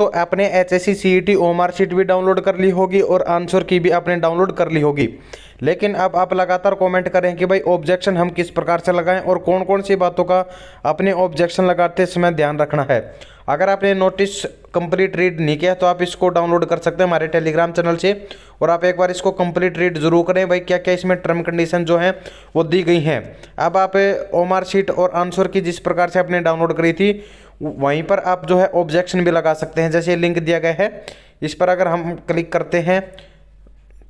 दोस्तों आपने H S C C T भी डाउनलोड कर ली होगी और आंसर की भी आपने डाउनलोड कर ली होगी लेकिन अब आप लगातार कमेंट करें कि भाई ऑब्जेक्शन हम किस प्रकार से लगाएं और कौन कौन सी बातों का अपने ऑब्जेक्शन लगाते समय ध्यान रखना है अगर आपने नोटिस कंप्लीट रीड नहीं किया तो आप इसको डाउनलोड कर सकते हैं हमारे टेलीग्राम चैनल से और आप एक बार इसको कंप्लीट रीड जरूर करें भाई क्या क्या इसमें टर्म कंडीशन जो हैं वो दी गई हैं अब आप ओमार शीट और आंसर की जिस प्रकार से आपने डाउनलोड करी थी वहीं पर आप जो है ऑब्जेक्शन भी लगा सकते हैं जैसे लिंक दिया गया है इस पर अगर हम क्लिक करते हैं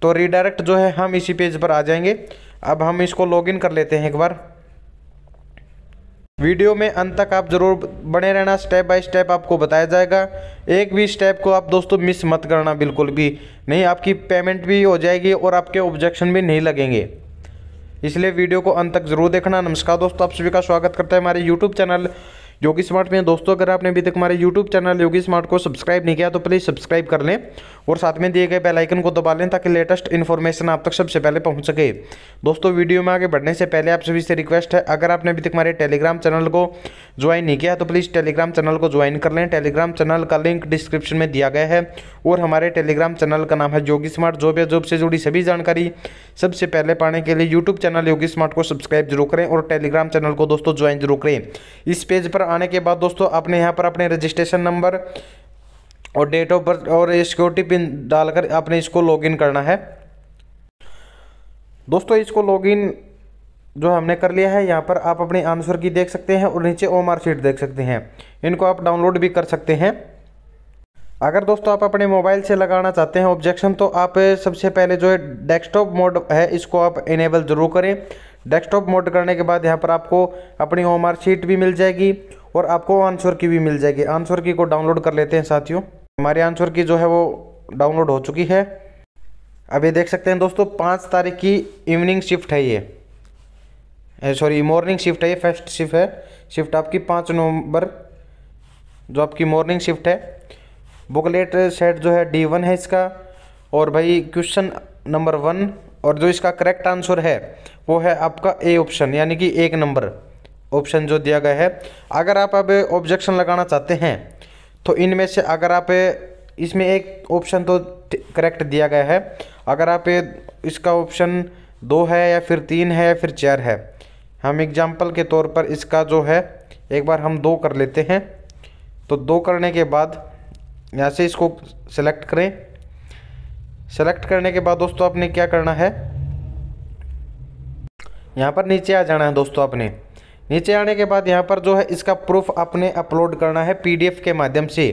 तो रिडायरेक्ट जो है हम इसी पेज पर आ जाएंगे अब हम इसको लॉगिन कर लेते हैं एक बार वीडियो में अंत तक आप जरूर बने रहना स्टेप बाय स्टेप आपको बताया जाएगा एक भी स्टेप को आप दोस्तों मिस मत करना बिल्कुल भी नहीं आपकी पेमेंट भी हो जाएगी और आपके ऑब्जेक्शन भी नहीं लगेंगे इसलिए वीडियो को अंत तक जरूर देखना नमस्कार दोस्तों आप सभी का स्वागत करते हैं हमारे यूट्यूब चैनल योगी स्मार्ट में दोस्तों अगर आपने अभी तक हमारे यूट्यूब चैनल योगी स्मार्ट को सब्सक्राइब नहीं किया तो प्लीज़ सब्सक्राइब कर लें और साथ में दिए गए बेलाइकन को दबा लें ताकि लेटेस्ट इन्फॉर्मेशन आप तक सबसे पहले पहुँच सके दोस्तों वीडियो में आगे बढ़ने से पहले आप सभी से रिक्वेस्ट है अगर आपने अभी तक हमारे टेलीग्राम चैनल को ज्वाइन नहीं किया तो प्लीज़ टेलीग्राम चैनल को ज्वाइन कर लें टेलीग्राम चैनल का लिंक डिस्क्रिप्शन में दिया गया है और हमारे टेलीग्राम चैनल का नाम है योगी स्मार्ट जॉब या जॉब से जुड़ी सभी जानकारी सबसे पहले पाने के लिए यूट्यूब चैनल योगी स्मार्ट को सब्सक्राइब जरूर करें और टेलीग्राम चैनल को दोस्तों ज्वाइन जरूर करें इस पेज पर आने के बाद दोस्तों आपने यहाँ पर अपने रजिस्ट्रेशन नंबर और डेट ऑफ बर्थ और सिक्योरिटी पिन डालकर आपने इसको लॉगिन करना है दोस्तों इसको लॉगिन जो हमने कर लिया है यहाँ पर आप अपने आंसर की देख सकते हैं और नीचे ओम आर सीट देख सकते हैं इनको आप डाउनलोड भी कर सकते हैं अगर दोस्तों आप अपने मोबाइल से लगाना चाहते हैं ऑब्जेक्शन तो आप सबसे पहले जो है डेस्कटॉप मोड है इसको आप इनेबल ज़रूर करें डेस्कटॉप मोड करने के बाद यहाँ पर आपको अपनी होमवर्क शीट भी मिल जाएगी और आपको आंसर की भी मिल जाएगी आंसर की को डाउनलोड कर लेते हैं साथियों हमारी आंसर की जो है वो डाउनलोड हो चुकी है अब ये देख सकते हैं दोस्तों पाँच तारीख की इवनिंग शिफ्ट है ये सॉरी मॉर्निंग शिफ्ट है ये फर्स्ट शिफ्ट है शिफ्ट आपकी पाँच नवंबर जो आपकी मॉर्निंग शिफ्ट है बुकलेट सेट जो है डी वन है इसका और भाई क्वेश्चन नंबर वन और जो इसका करेक्ट आंसर है वो है आपका ए ऑप्शन यानी कि एक नंबर ऑप्शन जो दिया गया है अगर आप अब ऑब्जेक्शन लगाना चाहते हैं तो इनमें से अगर आप इसमें एक ऑप्शन तो करेक्ट दिया गया है अगर आप इसका ऑप्शन दो है या फिर तीन है या फिर चार है हम एग्जाम्पल के तौर पर इसका जो है एक बार हम दो कर लेते हैं तो दो करने के बाद यहाँ से इसको सेलेक्ट करें सेलेक्ट करने के बाद दोस्तों आपने क्या करना है यहाँ पर नीचे आ जाना है दोस्तों आपने नीचे आने के बाद यहाँ पर जो है इसका प्रूफ आपने अपलोड करना है पीडीएफ के माध्यम से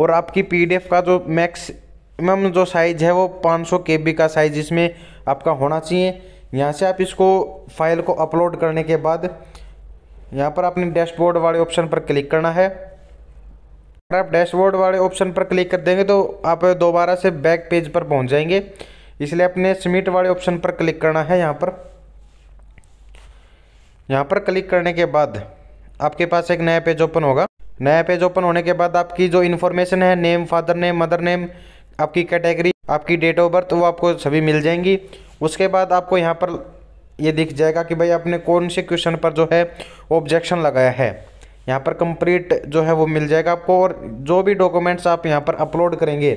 और आपकी पीडीएफ का जो मैक्सिमम जो साइज़ है वो 500 बी का साइज़ इसमें आपका होना चाहिए यहाँ से आप इसको फाइल को अपलोड करने के बाद यहाँ पर आपने डैशबोर्ड वाले ऑप्शन पर क्लिक करना है अगर आप डैशबोर्ड वाले ऑप्शन पर क्लिक कर देंगे तो आप दोबारा से बैक पेज पर पहुंच जाएंगे इसलिए अपने स्मिट वाले ऑप्शन पर क्लिक करना है यहाँ पर यहाँ पर क्लिक करने के बाद आपके पास एक नया पेज ओपन होगा नया पेज ओपन होने के बाद आपकी जो इन्फॉर्मेशन है name father name mother name आपकी कैटेगरी आपकी डेट ऑफ बर्थ वो आपको सभी मिल जाएंगी उसके बाद आपको यहाँ पर ये दिख जाएगा कि भाई आपने कौन से क्वेश्चन पर जो है ऑब्जेक्शन लगाया है यहाँ पर कंप्लीट जो है वो मिल जाएगा आपको और जो भी डॉक्यूमेंट्स आप यहाँ पर अपलोड करेंगे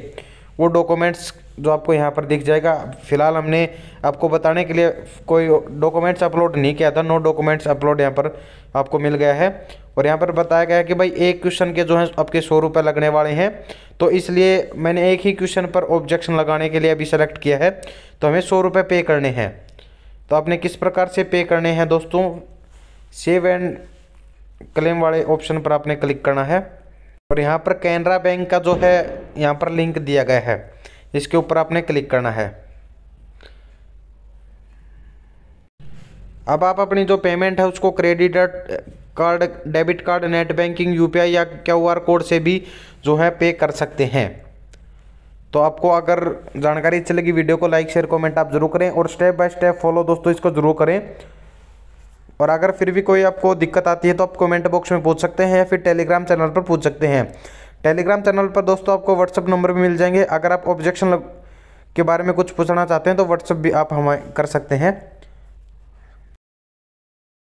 वो डॉक्यूमेंट्स जो आपको यहाँ पर दिख जाएगा फिलहाल हमने आपको बताने के लिए कोई डॉक्यूमेंट्स अपलोड नहीं किया था नो डॉक्यूमेंट्स अपलोड यहाँ पर आपको मिल गया है और यहाँ पर बताया गया है कि भाई एक क्वेश्चन के जो है आपके सौ रुपये लगने वाले हैं तो इसलिए मैंने एक ही क्वेश्चन पर ऑब्जेक्शन लगाने के लिए अभी सेलेक्ट किया है तो हमें सौ रुपये पे करने हैं तो आपने किस प्रकार से पे करने हैं दोस्तों सेव एंड क्लेम वाले ऑप्शन पर आपने क्लिक करना है और यहाँ पर कैनरा बैंक का जो है यहाँ पर लिंक दिया गया है इसके ऊपर आपने क्लिक करना है अब आप अपनी जो पेमेंट है उसको credit card debit card net banking UPI या क्यू आर कोड से भी जो है पे कर सकते हैं तो आपको अगर जानकारी अच्छी लगी वीडियो को लाइक शेयर कमेंट आप जरूर करें और स्टेप बाय स्टेप फॉलो दोस्तों इसको जरूर करें और अगर फिर भी कोई आपको दिक्कत आती है तो आप कमेंट बॉक्स में पूछ सकते हैं या फिर टेलीग्राम चैनल पर पूछ सकते हैं टेलीग्राम चैनल पर दोस्तों आपको व्हाट्सअप नंबर भी मिल जाएंगे अगर आप ऑब्जेक्शन के बारे में कुछ पूछना चाहते हैं तो व्हाट्सअप भी आप हमें कर सकते हैं